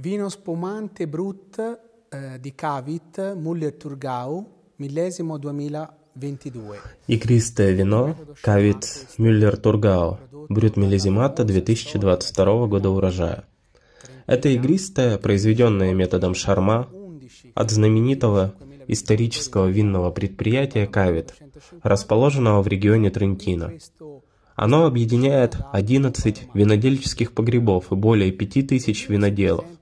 Vino spumante Brut eh, di Cavit Muller Turgau, millesimo 2022. Игристое вино Кавит Мюллер Тургау, Брют Мелизимата 2022 года урожая. Это игристое, произведенное методом шарма от знаменитого исторического винного предприятия Кавит, расположенного в регионе Трентино. Оно объединяет 11 винодельческих погребов и более 5000 виноделов –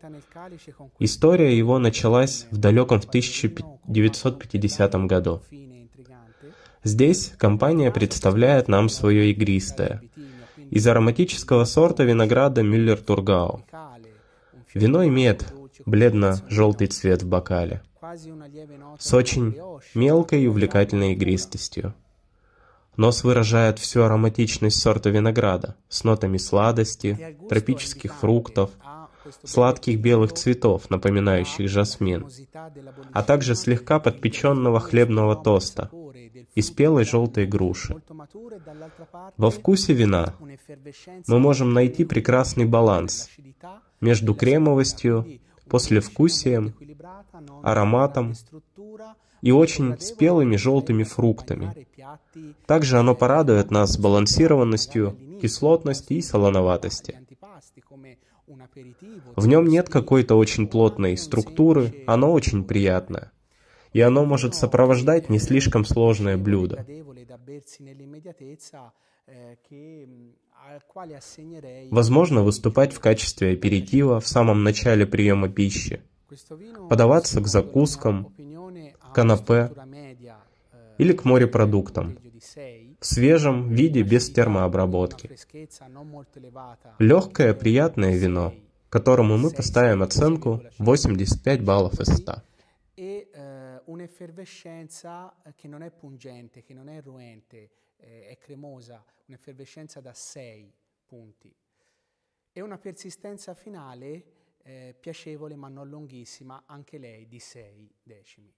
История его началась в далеком в 1950 году. Здесь компания представляет нам свое игристое из ароматического сорта винограда Мюллер Тургау. Вино имеет бледно-желтый цвет в бокале с очень мелкой и увлекательной игристостью. Нос выражает всю ароматичность сорта винограда с нотами сладости, тропических фруктов, сладких белых цветов, напоминающих жасмин, а также слегка подпеченного хлебного тоста и спелой желтой груши. Во вкусе вина мы можем найти прекрасный баланс между кремовостью, послевкусием ароматом и очень спелыми желтыми фруктами. Также оно порадует нас сбалансированностью, кислотности и солоноватости. В нем нет какой-то очень плотной структуры, оно очень приятное. И оно может сопровождать не слишком сложное блюдо. Возможно, выступать в качестве аперитива в самом начале приема пищи, подаваться к закускам, канапе или к eh, морепродуктам в свежем виде без термообработки. Легкое eh, приятное вино, которому мы поставим оценку 85 баллов из 100. Э, un'effervescenza э, che non è pungente, che non è ruente, eh, è cremosa, un'effervescenza da 6 punti e una persistenza finale eh, piacevole ma non lunghissima, anche lei di 6 decimi.